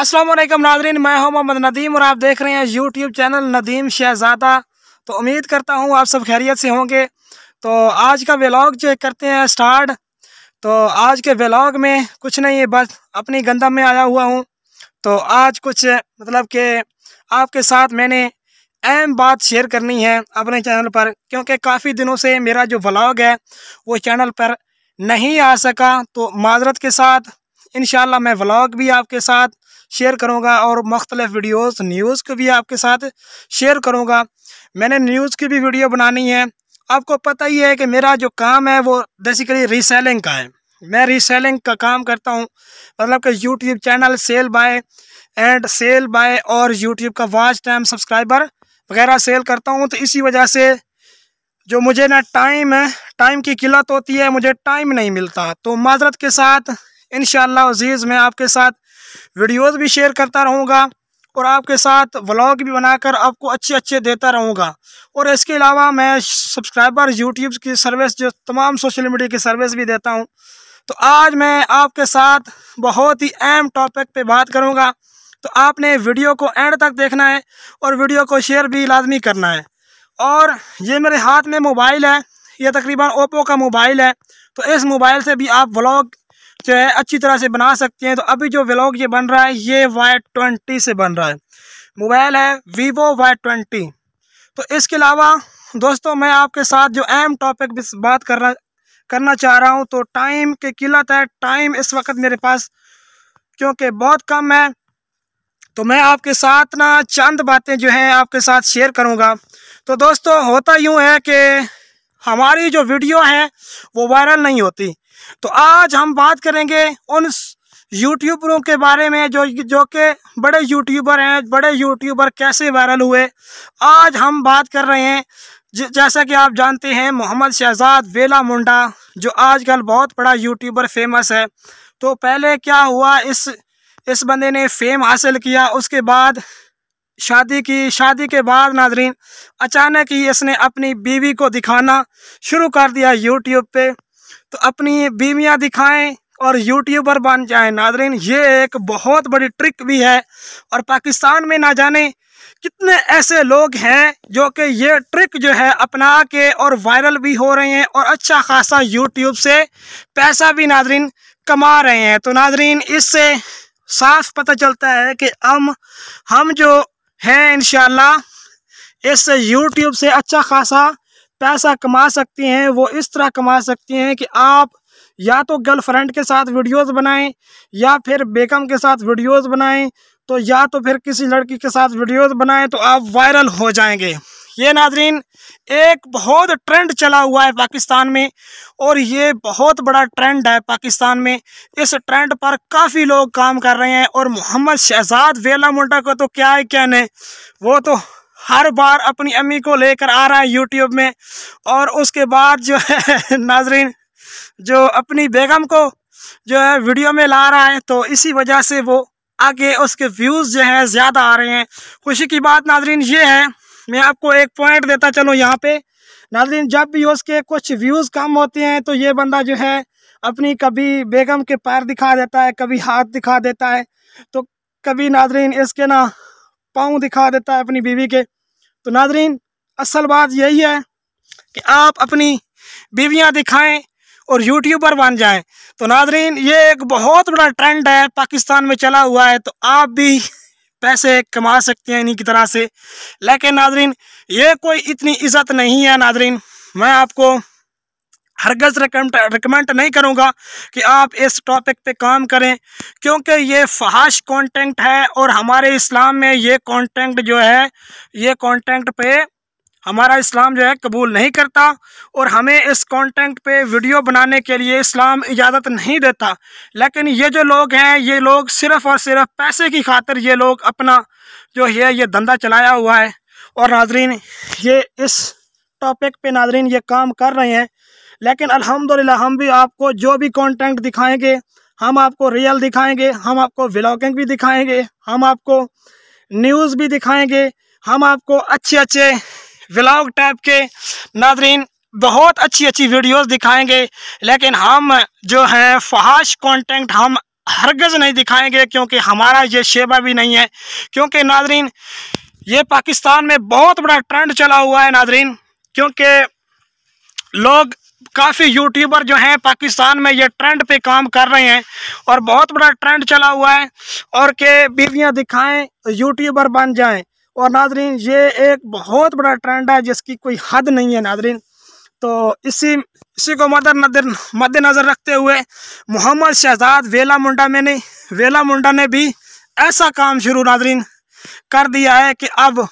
असलम नाजरीन मैं हूं मोहम्मद नदीम और आप देख रहे हैं यूट्यूब चैनल नदीम शहजादा तो उम्मीद करता हूं आप सब खैरियत से होंगे तो आज का व्लॉग जो करते हैं स्टार्ट तो आज के व्लॉग में कुछ नहीं है बस अपनी गंदम में आया हुआ हूं तो आज कुछ मतलब कि आपके साथ मैंने अहम बात शेयर करनी है अपने चैनल पर क्योंकि काफ़ी दिनों से मेरा जो व्लॉग है वो चैनल पर नहीं आ सका तो माजरत के साथ इन मैं व्लॉग भी आपके साथ शेयर करूँगा और मख्तलफ़ वीडियोज़ न्यूज़ को भी आपके साथ शेयर करूँगा मैंने न्यूज़ की भी वीडियो बनानी है आपको पता ही है कि मेरा जो काम है वो बेसिकली रीसेलिंग का है मैं रीसेलिंग का काम करता हूँ मतलब कि YouTube channel sell buy and sell buy और यूट्यूब का वॉच टाइम सब्सक्राइबर वगैरह सेल करता हूँ तो इसी वजह से जो मुझे ना टाइम है टाइम की किल्लत होती है मुझे टाइम नहीं मिलता तो माजरत के साथ इन अजीज़ मैं आपके साथ वीडियोस भी शेयर करता रहूँगा और आपके साथ व्लॉग भी बनाकर आपको अच्छे अच्छे देता रहूँगा और इसके अलावा मैं सब्सक्राइबर यूट्यूब की सर्विस जो तमाम सोशल मीडिया की सर्विस भी देता हूँ तो आज मैं आपके साथ बहुत ही अहम टॉपिक पर बात करूँगा तो आपने वीडियो को एंड तक देखना है और वीडियो को शेयर भी लाजमी करना है और ये मेरे हाथ में मोबाइल है ये तकरीबन ओप्पो का मोबाइल है तो इस मोबाइल से भी आप व्लॉग जो है अच्छी तरह से बना सकते हैं तो अभी जो व्लॉग ये बन रहा है ये वाई ट्वेंटी से बन रहा है मोबाइल है वीवो वाई ट्वेंटी तो इसके अलावा दोस्तों मैं आपके साथ जो अहम टॉपिक बात करना करना चाह रहा हूँ तो टाइम की किल्लत है टाइम इस वक्त मेरे पास क्योंकि बहुत कम है तो मैं आपके साथ ना चंद बातें जो हैं आपके साथ शेयर करूँगा तो दोस्तों होता यूँ है कि हमारी जो वीडियो हैं वो वायरल नहीं होती तो आज हम बात करेंगे उन यूट्यूबरों के बारे में जो जो के बड़े यूट्यूबर हैं बड़े यूट्यूबर कैसे वायरल हुए आज हम बात कर रहे हैं जैसा कि आप जानते हैं मोहम्मद शहजाद वेला मुंडा जो आजकल बहुत बड़ा यूट्यूबर फेमस है तो पहले क्या हुआ इस इस बंदे ने फेम हासिल किया उसके बाद शादी की शादी के बाद नाजरीन अचानक ही इसने अपनी बीवी को दिखाना शुरू कर दिया यूट्यूब पे तो अपनी बीवियाँ दिखाएं और यूट्यूबर बन जाएं नाजरीन ये एक बहुत बड़ी ट्रिक भी है और पाकिस्तान में ना जाने कितने ऐसे लोग हैं जो कि ये ट्रिक जो है अपना के और वायरल भी हो रहे हैं और अच्छा खासा यूट्यूब से पैसा भी नाजरीन कमा रहे हैं तो नाजरीन इससे साफ पता चलता है कि हम हम जो हैं इन इस यूट्यूब से अच्छा खासा पैसा कमा सकती हैं वो इस तरह कमा सकती हैं कि आप या तो गर्लफ्रेंड के साथ वीडियोस बनाएं या फिर बेगम के साथ वीडियोस बनाएं तो या तो फिर किसी लड़की के साथ वीडियोस बनाएं तो आप वायरल हो जाएंगे ये नाजरीन एक बहुत ट्रेंड चला हुआ है पाकिस्तान में और ये बहुत बड़ा ट्रेंड है पाकिस्तान में इस ट्रेंड पर काफ़ी लोग काम कर रहे हैं और मोहम्मद शहजाद वेला मुंडा को तो क्या है क्या नहीं वो तो हर बार अपनी अम्मी को लेकर आ रहा है यूट्यूब में और उसके बाद जो है नाजरीन जो अपनी बेगम को जो है वीडियो में ला रहा है तो इसी वजह से वो आगे उसके व्यूज़ जो है ज़्यादा आ रहे हैं खुशी की बात नाजरीन ये है मैं आपको एक पॉइंट देता चलो यहाँ पे नाजरीन जब भी उसके कुछ व्यूज़ कम होते हैं तो ये बंदा जो है अपनी कभी बेगम के पैर दिखा देता है कभी हाथ दिखा देता है तो कभी नाजरीन इसके ना पाँव दिखा देता है अपनी बीवी के तो नाजरीन असल बात यही है कि आप अपनी बीवियाँ दिखाएं और यूट्यूबर बन जाएं तो नाजरीन ये एक बहुत बड़ा ट्रेंड है पाकिस्तान में चला हुआ है तो आप भी पैसे कमा सकते हैं इन्हीं की तरह से लेकिन नाजरीन ये कोई इतनी इज़्ज़त नहीं है नाजरीन मैं आपको हरगज़ रिकमेंड नहीं करूँगा कि आप इस टॉपिक पे काम करें क्योंकि ये फहाश कंटेंट है और हमारे इस्लाम में ये कंटेंट जो है ये कंटेंट पे हमारा इस्लाम जो है कबूल नहीं करता और हमें इस कंटेंट पे वीडियो बनाने के लिए इस्लाम इजाज़त नहीं देता लेकिन ये जो लोग हैं ये लोग सिर्फ़ और सिर्फ पैसे की खातर ये लोग अपना जो है ये धंधा चलाया हुआ है और नाजरीन ये इस टॉपिक पे नाजरीन ये काम कर रहे हैं लेकिन अल्हम्दुलिल्लाह हम भी आपको जो भी कंटेंट दिखाएंगे हम आपको रियल दिखाएंगे हम आपको व्लॉगिंग भी दिखाएंगे हम आपको न्यूज़ भी दिखाएंगे हम आपको अच्छे अच्छे व्लॉग टाइप के नाजरीन बहुत अच्छी अच्छी वीडियोस दिखाएंगे लेकिन हम जो हैं फहाश कंटेंट हम हरगज़ नहीं दिखाएंगे क्योंकि हमारा ये शेबा भी नहीं है क्योंकि नाजरीन ये पाकिस्तान में बहुत बड़ा ट्रेंड चला हुआ है नाजरीन क्योंकि लोग काफ़ी यूट्यूबर जो हैं पाकिस्तान में ये ट्रेंड पे काम कर रहे हैं और बहुत बड़ा ट्रेंड चला हुआ है और के बीवियाँ दिखाएं यूट्यूबर बन जाएं और नाजरीन ये एक बहुत बड़ा ट्रेंड है जिसकी कोई हद नहीं है नाजरीन तो इसी इसी को मदर मद्दनजर मद्देनज़र रखते हुए मोहम्मद शहजाद वेला मुंडा में नहीं वेला मुंडा ने भी ऐसा काम शुरू नाजरीन कर दिया है कि अब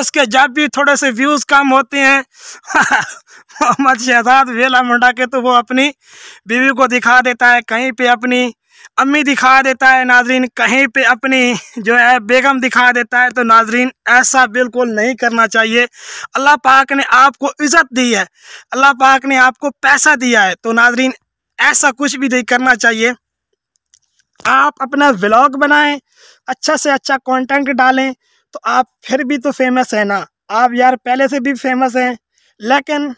उसके जब भी थोड़े से व्यूज़ कम होते हैं मोहम्मद शहजाद वेला मुंडा के तो वो अपनी बीवी को दिखा देता है कहीं पे अपनी अम्मी दिखा देता है नाजरीन कहीं पे अपनी जो है बेगम दिखा देता है तो नाजरीन ऐसा बिल्कुल नहीं करना चाहिए अल्लाह पाक ने आपको इज़्ज़त दी है अल्लाह पाक ने आपको पैसा दिया है तो नाजरीन ऐसा कुछ भी नहीं करना चाहिए आप अपना व्लॉग बनाएं अच्छा से अच्छा कंटेंट डालें तो आप फिर भी तो फेमस हैं ना आप यार पहले से भी फेमस हैं लेकिन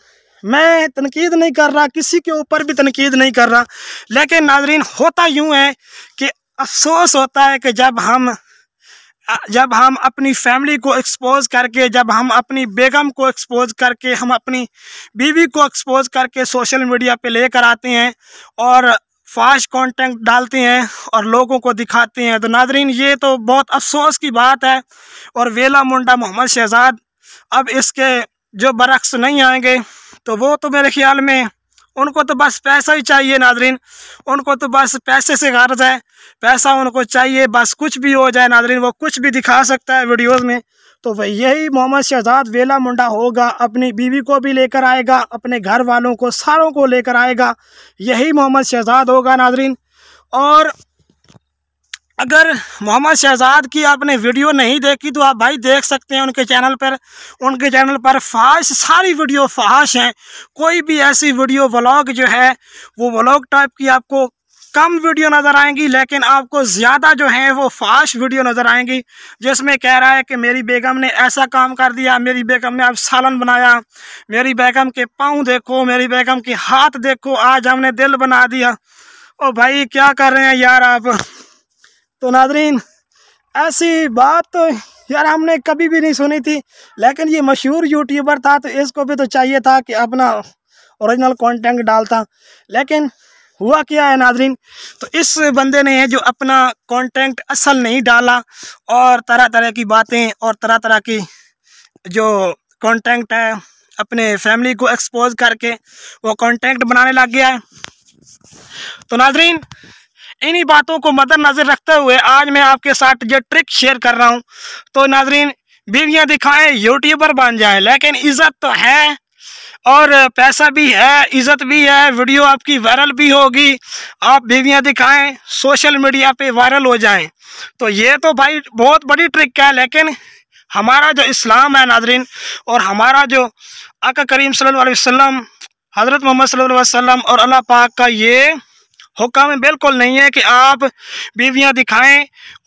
मैं तनकीद नहीं कर रहा किसी के ऊपर भी तनकीद नहीं कर रहा लेकिन नाजरीन होता यूँ है कि अफसोस होता है कि जब हम जब हम अपनी फैमिली को एक्सपोज करके जब हम अपनी बेगम को एक्सपोज करके हम अपनी बीवी को एक्सपोज करके सोशल मीडिया पे लेकर आते हैं और फास्ट कंटेंट डालते हैं और लोगों को दिखाते हैं तो नादरीन ये तो बहुत अफसोस की बात है और वेला मुंडा मोहम्मद शहजाद अब इसके जो बरक्स नहीं आएंगे तो वो तो मेरे ख्याल में उनको तो बस पैसा ही चाहिए नाजरीन उनको तो बस पैसे से गर्ज है पैसा उनको चाहिए बस कुछ भी हो जाए नाजरीन वो कुछ भी दिखा सकता है वीडियोस में तो वह यही मोहम्मद शहजाद वेला मुंडा होगा अपनी बीवी को भी लेकर आएगा अपने घर वालों को सारों को लेकर आएगा यही मोहम्मद शहजाद होगा नाजरीन और अगर मोहम्मद शहजाद की आपने वीडियो नहीं देखी तो आप भाई देख सकते हैं उनके चैनल पर उनके चैनल पर फाश सारी वीडियो फाश हैं कोई भी ऐसी वीडियो व्लॉग जो है वो व्लॉग टाइप की आपको कम वीडियो नज़र आएंगी लेकिन आपको ज़्यादा जो है वो फाश वीडियो नज़र आएंगी जिसमें कह रहा है कि मेरी बेगम ने ऐसा काम कर दिया मेरी बेगम ने अब सालन बनाया मेरी बेगम के पाँव देखो मेरी बेगम के हाथ देखो आज हमने दिल बना दिया ओ भाई क्या कर रहे हैं यार आप तो नाजरीन ऐसी बात तो यार हमने कभी भी नहीं सुनी थी लेकिन ये मशहूर यूट्यूबर था तो इसको भी तो चाहिए था कि अपना ओरिजिनल कंटेंट डालता लेकिन हुआ क्या है नाजरीन तो इस बंदे ने है जो अपना कंटेंट असल नहीं डाला और तरह तरह की बातें और तरह तरह की जो कंटेंट है अपने फैमिली को एक्सपोज करके वो कॉन्टेंट बनाने लग गया है तो नाजरीन इन्हीं बातों को मद्देनजर रखते हुए आज मैं आपके साथ ये ट्रिक शेयर कर रहा हूँ तो नाजरीन बीवियाँ दिखाएं यूट्यूबर बन जाए लेकिन इज्जत तो है और पैसा भी है इज़्ज़त भी है वीडियो आपकी वायरल भी होगी आप बीवियाँ दिखाएं सोशल मीडिया पे वायरल हो जाएं तो ये तो भाई बहुत बड़ी ट्रिक है लेकिन हमारा जो इस्लाम है नाजरीन और हमारा जो अक करीम सल वसम हज़रत मोहम्मद सल्लल्लाहु और अल्लाह पाक का ये हुक्म बिल्कुल नहीं है कि आप बीवियाँ दिखाएं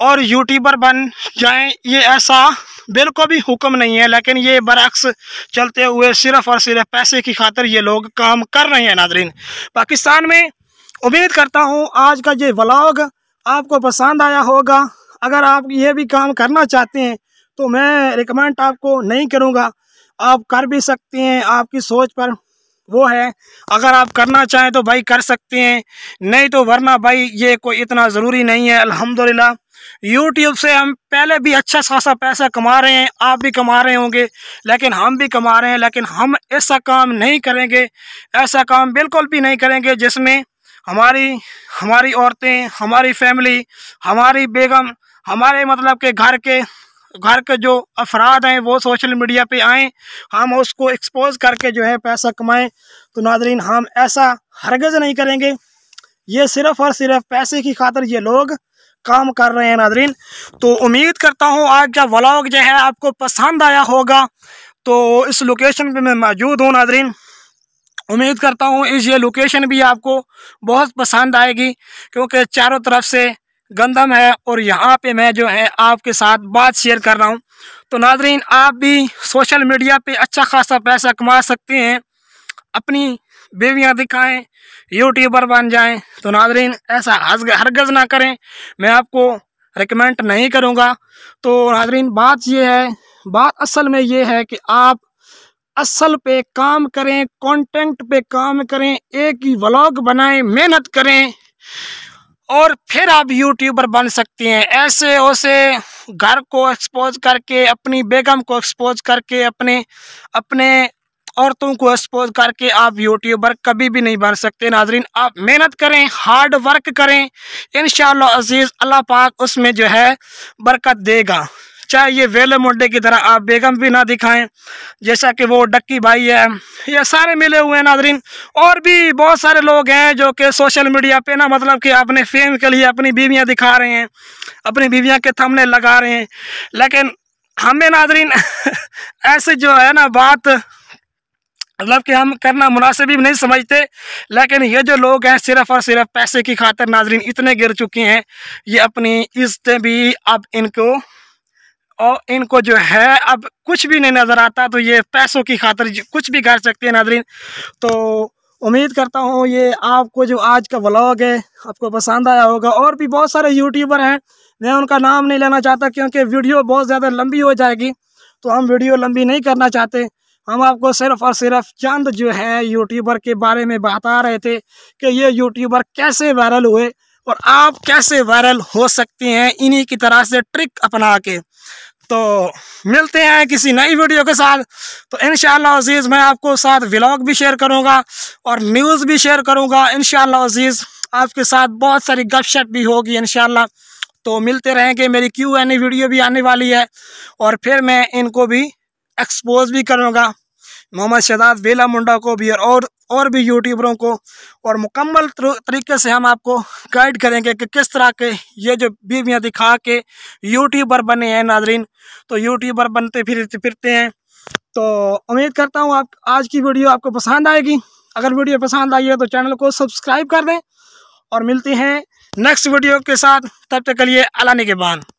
और यूट्यूबर बन जाएं ये ऐसा बिल्कुल भी हुक्म नहीं है लेकिन ये बरक्स चलते हुए सिर्फ़ और सिर्फ पैसे की खातर ये लोग काम कर रहे हैं नादरीन पाकिस्तान में उम्मीद करता हूँ आज का ये व्लॉग आपको पसंद आया होगा अगर आप ये भी काम करना चाहते हैं तो मैं रिकमेंड आपको नहीं करूँगा आप कर भी सकते हैं आपकी सोच पर वो है अगर आप करना चाहें तो भाई कर सकते हैं नहीं तो वरना भाई ये कोई इतना ज़रूरी नहीं है अल्हम्दुलिल्लाह यूट्यूब से हम पहले भी अच्छा खासा पैसा कमा रहे हैं आप भी कमा रहे होंगे लेकिन हम भी कमा रहे हैं लेकिन हम ऐसा काम नहीं करेंगे ऐसा काम बिल्कुल भी नहीं करेंगे जिसमें हमारी हमारी औरतें हमारी फैमिली हमारी बेगम हमारे मतलब के घर के घर के जो अफराद हैं वो सोशल मीडिया पे आए हम उसको एक्सपोज करके जो है पैसा कमाएँ तो नाजरीन हम ऐसा हरगज़ नहीं करेंगे ये सिर्फ़ और सिर्फ पैसे की खातर ये लोग काम कर रहे हैं नाजरीन तो उम्मीद करता हूँ आज का व्लॉग जो है आपको पसंद आया होगा तो इस लोकेशन पे मैं मौजूद हूँ नाजरीन उम्मीद करता हूँ इस ये लोकेशन भी आपको बहुत पसंद आएगी क्योंकि चारों तरफ से गंदम है और यहाँ पे मैं जो है आपके साथ बात शेयर कर रहा हूँ तो नाजरीन आप भी सोशल मीडिया पे अच्छा खासा पैसा कमा सकते हैं अपनी बेवियाँ दिखाएं यूट्यूबर बन जाएं तो नाजरीन ऐसा हरगज़ ना करें मैं आपको रिकमेंड नहीं करूँगा तो नाजरीन बात यह है बात असल में ये है कि आप असल पे काम करें कंटेंट पे काम करें एक ही व्लॉग बनाएं मेहनत करें और फिर आप यूट्यूबर बन सकती हैं ऐसे ओसे घर को एक्सपोज करके अपनी बेगम को एक्सपोज करके अपने अपने औरतों को एक्सपोज करके आप यूट्यूबर कभी भी नहीं बन सकते नाजरीन आप मेहनत करें हार्ड वर्क करें इन अजीज़ अल्लाह पाक उसमें जो है बरकत देगा चाहे ये वेले मुंडे की तरह आप बेगम भी ना दिखाएं जैसा कि वो डक्की भाई है ये सारे मिले हुए हैं नादरीन और भी बहुत सारे लोग हैं जो कि सोशल मीडिया पे ना मतलब कि अपने फेम के लिए अपनी बीवियाँ दिखा रहे हैं अपनी बीवियाँ के थमने लगा रहे हैं लेकिन हमें नादरीन ऐसे जो है ना बात मतलब कि हम करना मुनासिब भी नहीं समझते लेकिन ये जो लोग हैं सिर्फ और सिर्फ पैसे की खातर नाजरीन इतने गिर चुके हैं ये अपनी इज्जतें भी अब इनको और इनको जो है अब कुछ भी नहीं नज़र आता तो ये पैसों की खातर कुछ भी कर सकते हैं नाजरीन तो उम्मीद करता हूँ ये आपको जो आज का व्लॉग है आपको पसंद आया होगा और भी बहुत सारे यूट्यूबर हैं मैं उनका नाम नहीं लेना चाहता क्योंकि वीडियो बहुत ज़्यादा लंबी हो जाएगी तो हम वीडियो लंबी नहीं करना चाहते हम आपको सिर्फ और सिर्फ चंद जो है यूट्यूबर के बारे में बता रहे थे कि ये यूट्यूबर कैसे वायरल हुए और आप कैसे वायरल हो सकते हैं इन्हीं की तरह से ट्रिक अपना के तो मिलते हैं किसी नई वीडियो के साथ तो इन अजीज़ मैं आपको साथ व्लॉग भी शेयर करूँगा और न्यूज़ भी शेयर करूँगा इन अजीज़ आपके साथ बहुत सारी गपशप भी होगी इन तो मिलते रहेंगे मेरी क्यू एन वीडियो भी आने वाली है और फिर मैं इनको भी एक्सपोज भी करूँगा मोहम्मद शहजाद वेला मुंडा को भी और और, भी यूट्यूबरों को और मुकम्मल तरीके से हम आपको गाइड करेंगे कि किस तरह के ये जो बीवियाँ दिखा के यूट्यूबर बने हैं नाजरीन तो यूट्यूबर बनते फिरते फिरते हैं तो उम्मीद करता हूँ आप आज की वीडियो आपको पसंद आएगी अगर वीडियो पसंद आई है तो चैनल को सब्सक्राइब कर दें और मिलते हैं नेक्स्ट वीडियो के साथ तब तक के लिए अलाने के बाद